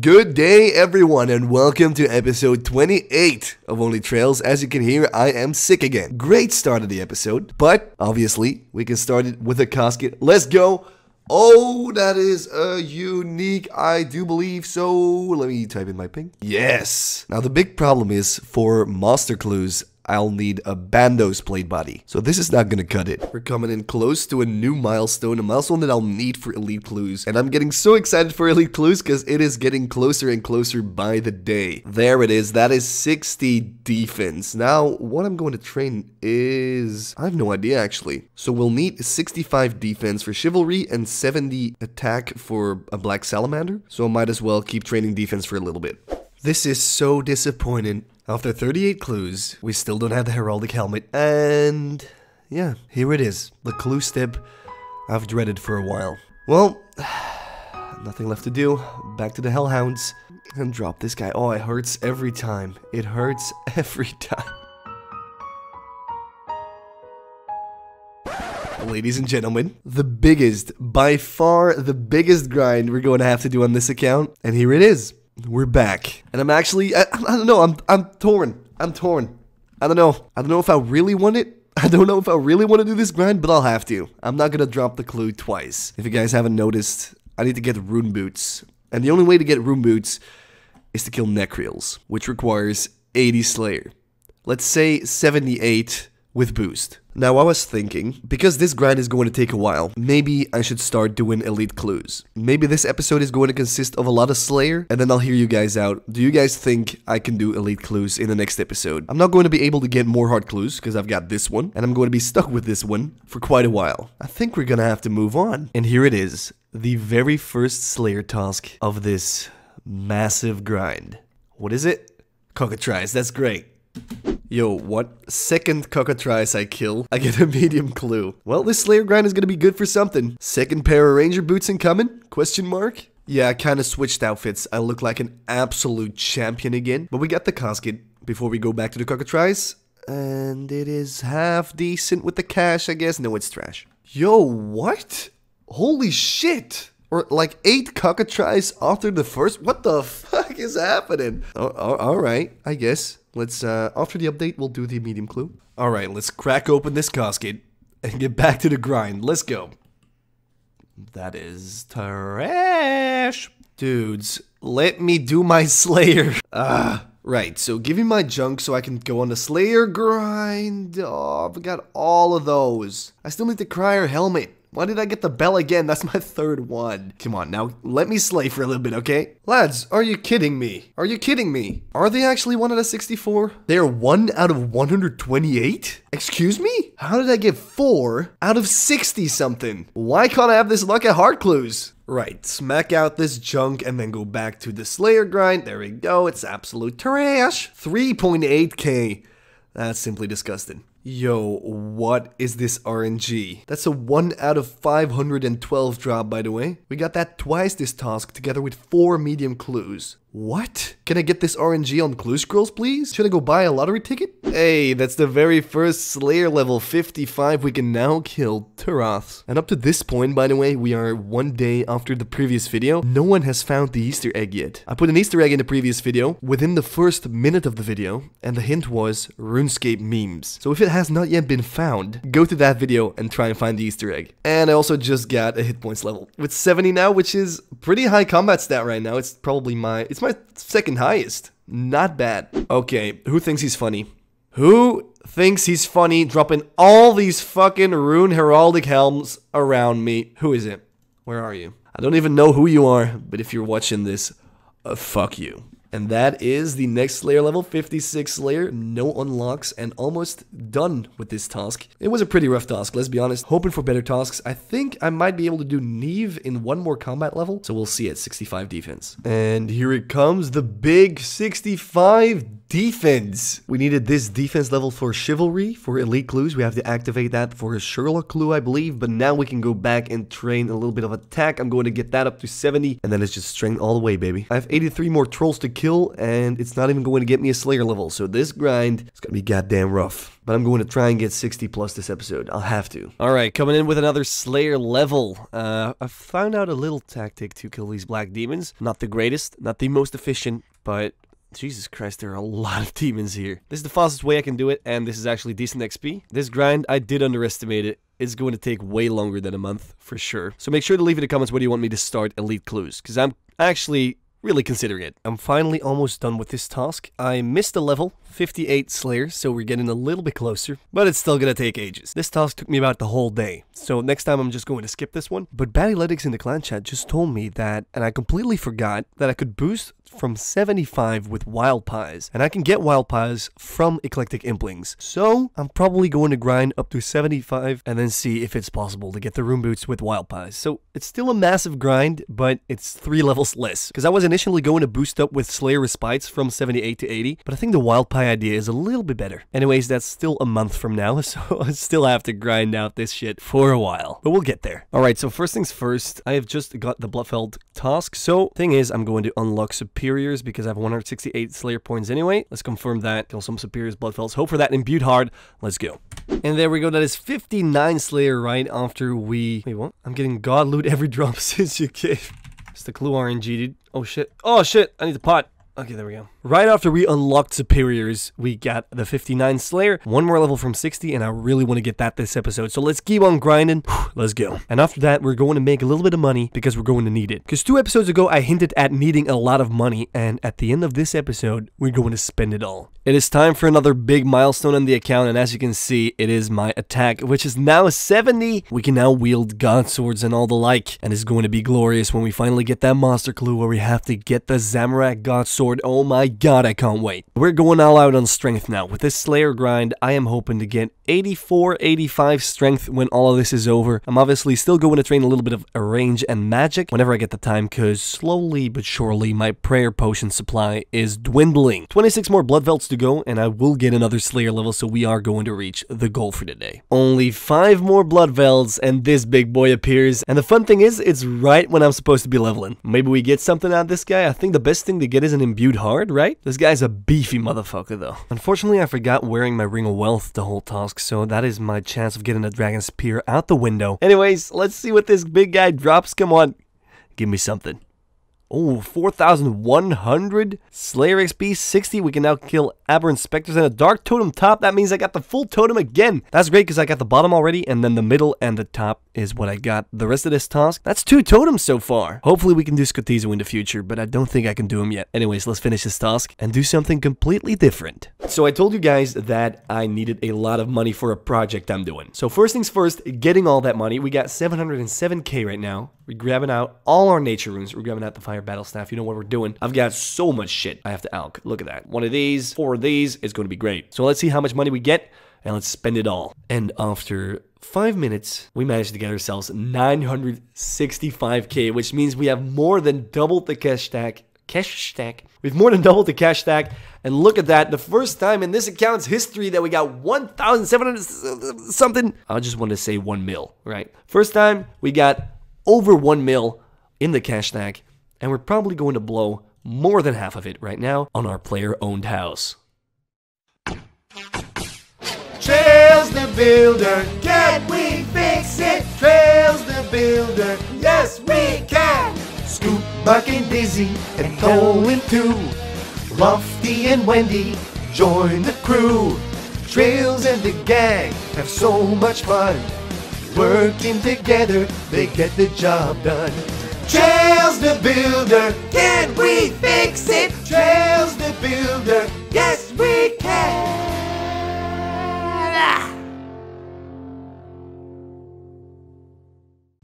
Good day, everyone, and welcome to episode 28 of Only Trails. As you can hear, I am sick again. Great start of the episode, but obviously, we can start it with a casket. Let's go! Oh, that is a unique, I do believe so. Let me type in my ping. Yes. Now, the big problem is for master clues, I'll need a Bandos plate body. So this is not gonna cut it. We're coming in close to a new milestone, a milestone that I'll need for Elite Clues. And I'm getting so excited for Elite Clues because it is getting closer and closer by the day. There it is. That is 60 defense. Now, what I'm going to train is... I have no idea, actually. So we'll need 65 defense for Chivalry and 70 attack for a Black Salamander. So I might as well keep training defense for a little bit. This is so disappointing. After 38 clues, we still don't have the heraldic helmet, and yeah, here it is. The clue step I've dreaded for a while. Well, nothing left to do. Back to the hellhounds and drop this guy. Oh, it hurts every time. It hurts every time. Ladies and gentlemen, the biggest, by far the biggest grind we're going to have to do on this account, and here it is. We're back. And I'm actually, I, I don't know, I'm, I'm torn. I'm torn. I don't know. I don't know if I really want it. I don't know if I really want to do this grind, but I'll have to. I'm not going to drop the clue twice. If you guys haven't noticed, I need to get rune boots. And the only way to get rune boots is to kill Necreals, which requires 80 Slayer. Let's say 78 with Boost. Now I was thinking, because this grind is going to take a while, maybe I should start doing elite clues. Maybe this episode is going to consist of a lot of Slayer, and then I'll hear you guys out. Do you guys think I can do elite clues in the next episode? I'm not going to be able to get more hard clues, because I've got this one, and I'm going to be stuck with this one for quite a while. I think we're gonna have to move on. And here it is, the very first Slayer task of this massive grind. What is it? Cockatrice, that's great. Yo, what second cockatrice I kill, I get a medium clue. Well, this Slayer grind is gonna be good for something. Second pair of Ranger boots incoming? Question mark? Yeah, I kinda switched outfits. I look like an absolute champion again. But we got the casket. Before we go back to the cockatrice, and it is half decent with the cash, I guess. No, it's trash. Yo, what? Holy shit! or like eight cockatrice after the first. What the fuck is happening? Oh, oh, all right, I guess. Let's, uh, after the update, we'll do the medium clue. All right, let's crack open this casket and get back to the grind. Let's go. That is trash. Dudes, let me do my Slayer. Ah. Uh, right, so give me my junk so I can go on the Slayer grind. Oh, I've got all of those. I still need the Crier helmet. Why did I get the bell again? That's my third one. Come on, now let me slay for a little bit, okay? Lads, are you kidding me? Are you kidding me? Are they actually 1 out of 64? They are 1 out of 128? Excuse me? How did I get 4 out of 60 something? Why can't I have this luck at Heart Clues? Right, smack out this junk and then go back to the Slayer grind. There we go, it's absolute trash. 3.8k. That's simply disgusting. Yo, what is this RNG? That's a 1 out of 512 drop by the way. We got that twice this task together with 4 medium clues. What? Can I get this RNG on Clue Scrolls, please? Should I go buy a lottery ticket? Hey, that's the very first Slayer level 55 we can now kill Turoths. And up to this point, by the way, we are one day after the previous video. No one has found the Easter egg yet. I put an Easter egg in the previous video within the first minute of the video, and the hint was RuneScape memes. So if it has not yet been found, go to that video and try and find the Easter egg. And I also just got a hit points level with 70 now, which is pretty high combat stat right now. It's probably my... It's it's my second highest. Not bad. Okay, who thinks he's funny? Who thinks he's funny dropping all these fucking rune heraldic helms around me? Who is it? Where are you? I don't even know who you are, but if you're watching this, uh, fuck you. And that is the next layer level, 56 layer, no unlocks, and almost done with this task. It was a pretty rough task, let's be honest. Hoping for better tasks. I think I might be able to do Neve in one more combat level, so we'll see at 65 defense. And here it comes, the big 65 defense. We needed this defense level for Chivalry, for Elite Clues. We have to activate that for a Sherlock Clue, I believe, but now we can go back and train a little bit of attack. I'm going to get that up to 70, and then it's just strength all the way, baby. I have 83 more trolls to kill, and it's not even going to get me a Slayer level, so this grind is going to be goddamn rough. But I'm going to try and get 60 plus this episode. I'll have to. Alright, coming in with another Slayer level. Uh, I found out a little tactic to kill these black demons. Not the greatest, not the most efficient, but Jesus Christ, there are a lot of demons here. This is the fastest way I can do it, and this is actually decent XP. This grind, I did underestimate it. It's going to take way longer than a month, for sure. So make sure to leave in the comments what do you want me to start Elite Clues, because I'm actually really considering it. I'm finally almost done with this task. I missed a level, 58 Slayers, so we're getting a little bit closer, but it's still gonna take ages. This task took me about the whole day, so next time I'm just going to skip this one. But Battylytics in the clan chat just told me that, and I completely forgot, that I could boost from 75 with wild pies, and I can get wild pies from Eclectic Implings. So I'm probably going to grind up to 75 and then see if it's possible to get the room boots with wild pies. So it's still a massive grind, but it's three levels less. Because I was initially going to boost up with Slayer Respites from 78 to 80, but I think the wild pie idea is a little bit better. Anyways, that's still a month from now, so I still have to grind out this shit for a while. But we'll get there. Alright, so first things first, I have just got the Bluffeld task. So thing is, I'm going to unlock Superior superiors because I have 168 Slayer points anyway. Let's confirm that. Kill some superiors, Bloodfells. Hope for that imbued hard. Let's go. And there we go. That is 59 Slayer right after we... Wait, what? I'm getting God loot every drop since you gave. It's the clue RNG, dude. Oh, shit. Oh, shit. I need the pot. Okay, there we go. Right after we unlocked Superiors, we got the 59 Slayer, one more level from 60, and I really want to get that this episode. So let's keep on grinding. Let's go. And after that, we're going to make a little bit of money because we're going to need it. Because two episodes ago, I hinted at needing a lot of money, and at the end of this episode, we're going to spend it all. It is time for another big milestone in the account, and as you can see, it is my attack, which is now 70. We can now wield god swords and all the like, and it's going to be glorious when we finally get that monster clue where we have to get the Zamorak god sword. Oh my god, I can't wait. We're going all out on strength now. With this Slayer grind, I am hoping to get 84, 85 strength when all of this is over. I'm obviously still going to train a little bit of range and magic whenever I get the time, because slowly but surely my prayer potion supply is dwindling. 26 more blood velts to go, and I will get another Slayer level, so we are going to reach the goal for today. Only 5 more blood velts, and this big boy appears. And the fun thing is, it's right when I'm supposed to be leveling. Maybe we get something out of this guy. I think the best thing to get is an imbued heart, right? right? This guy's a beefy motherfucker, though. Unfortunately, I forgot wearing my Ring of Wealth the whole task, so that is my chance of getting a Dragon Spear out the window. Anyways, let's see what this big guy drops. Come on, give me something. Oh, 4,100. Slayer XP 60. We can now kill Aberrant Spectres and a Dark Totem top. That means I got the full totem again. That's great because I got the bottom already and then the middle and the top is what I got. The rest of this task, that's two totems so far. Hopefully we can do Scotizo in the future, but I don't think I can do him yet. Anyways, let's finish this task and do something completely different so I told you guys that I needed a lot of money for a project I'm doing. So first things first, getting all that money. We got 707k right now. We're grabbing out all our nature runes. We're grabbing out the fire battle staff. You know what we're doing. I've got so much shit I have to alk. Look at that. One of these, four of these. is going to be great. So let's see how much money we get and let's spend it all. And after five minutes, we managed to get ourselves 965k, which means we have more than doubled the cash stack. Cash stack. We've more than doubled the cash stack and look at that, the first time in this account's history that we got 1,700 something. I just want to say 1 mil, right? First time we got over 1 mil in the cash stack, and we're probably going to blow more than half of it right now on our player owned house. Trails the Builder, can we fix it? Trails the Builder, yes we can! Scoop, Buck, and Dizzy, and Colin two. Lofty and Wendy, join the crew. Trails and the gang have so much fun. Working together, they get the job done. Trails the Builder, can we fix it? Trails the Builder.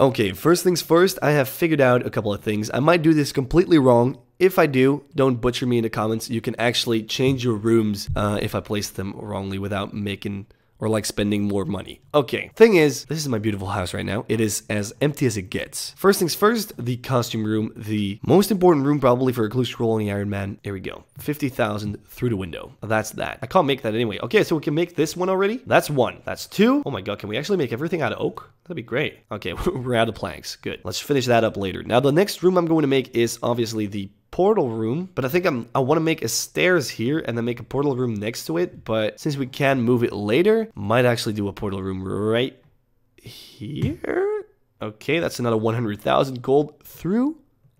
Okay, first things first, I have figured out a couple of things. I might do this completely wrong. If I do, don't butcher me in the comments. You can actually change your rooms uh, if I place them wrongly without making or like spending more money. Okay, thing is, this is my beautiful house right now. It is as empty as it gets. First things first, the costume room, the most important room probably for a glue scroll on the Iron Man. Here we go, 50,000 through the window. That's that. I can't make that anyway. Okay, so we can make this one already. That's one, that's two. Oh my God, can we actually make everything out of oak? That'd be great. Okay, we're out of planks. Good. Let's finish that up later. Now, the next room I'm going to make is obviously the portal room, but I think I'm, I want to make a stairs here and then make a portal room next to it. But since we can move it later, might actually do a portal room right here. Okay, that's another 100,000 gold through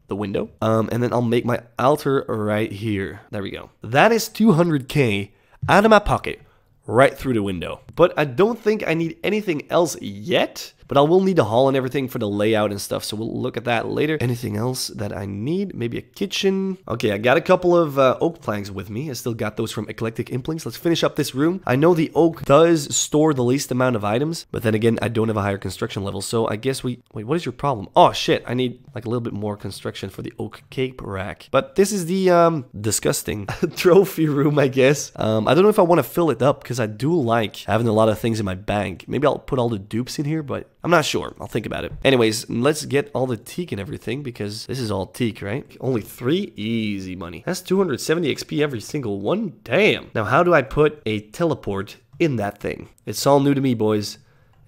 the window. Um, and then I'll make my altar right here. There we go. That is 200k out of my pocket right through the window. But I don't think I need anything else yet. But I will need a hall and everything for the layout and stuff, so we'll look at that later. Anything else that I need? Maybe a kitchen? Okay, I got a couple of uh, oak planks with me. I still got those from Eclectic Implings. Let's finish up this room. I know the oak does store the least amount of items, but then again, I don't have a higher construction level, so I guess we... Wait, what is your problem? Oh, shit, I need like a little bit more construction for the oak cape rack. But this is the um, disgusting trophy room, I guess. Um, I don't know if I want to fill it up because I do like having a lot of things in my bank. Maybe I'll put all the dupes in here, but I'm not sure. I'll think about it. Anyways, let's get all the teak and everything because this is all teak, right? Only three? Easy money. That's 270 XP every single one. Damn. Now, how do I put a teleport in that thing? It's all new to me, boys.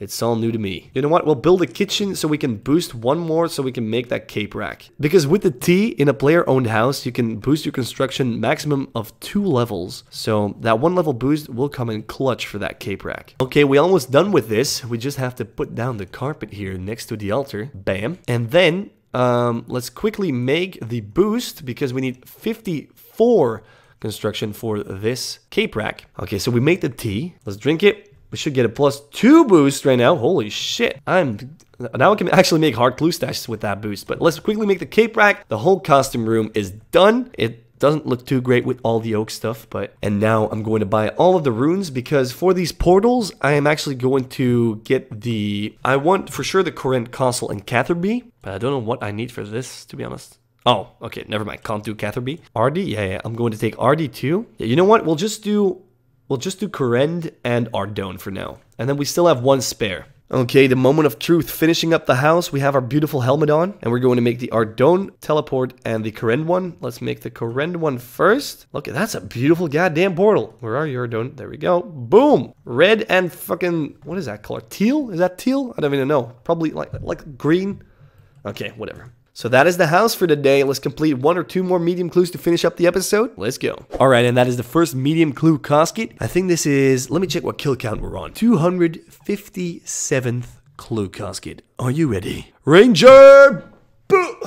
It's all new to me. You know what? We'll build a kitchen so we can boost one more so we can make that cape rack. Because with the T in a player owned house, you can boost your construction maximum of two levels. So that one level boost will come in clutch for that cape rack. Okay, we almost done with this. We just have to put down the carpet here next to the altar. Bam. And then um, let's quickly make the boost because we need 54 construction for this cape rack. Okay, so we make the tea. Let's drink it we should get a plus two boost right now. Holy shit. I'm now I can actually make hard clue stashes with that boost. But let's quickly make the cape rack. The whole costume room is done. It doesn't look too great with all the oak stuff, but... And now I'm going to buy all of the runes because for these portals, I am actually going to get the... I want for sure the Corinth Castle and Catherby, but I don't know what I need for this, to be honest. Oh, okay, never mind. Can't do Catherby. RD? Yeah, yeah, I'm going to take RD too. Yeah, you know what? We'll just do We'll just do Corend and Ardone for now. And then we still have one spare. Okay, the moment of truth. Finishing up the house, we have our beautiful helmet on, and we're going to make the Ardone teleport and the Corend one. Let's make the Corend one first. Look, that's a beautiful goddamn portal. Where are you, Ardone? There we go. Boom! Red and fucking, what is that color? Teal? Is that teal? I don't even know. Probably like, like green. Okay, whatever. So that is the house for today. Let's complete one or two more medium clues to finish up the episode. Let's go. All right, and that is the first medium clue casket. I think this is, let me check what kill count we're on. 257th clue casket. Are you ready? Ranger! Boo!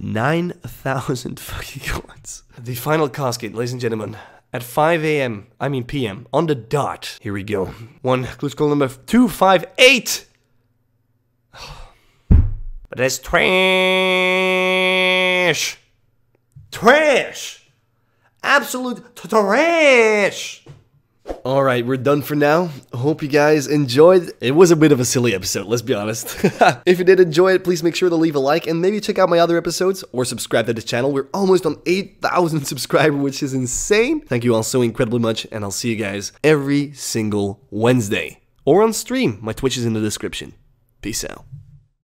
9,000 fucking coins. The final casket, ladies and gentlemen. At 5 a.m., I mean p.m., on the dot. Here we go. One, clue call number 258 but trash. Trash. Absolute trash. All right, we're done for now. Hope you guys enjoyed. It was a bit of a silly episode, let's be honest. if you did enjoy it, please make sure to leave a like and maybe check out my other episodes or subscribe to the channel. We're almost on 8,000 subscribers, which is insane. Thank you all so incredibly much, and I'll see you guys every single Wednesday or on stream. My Twitch is in the description. Peace out.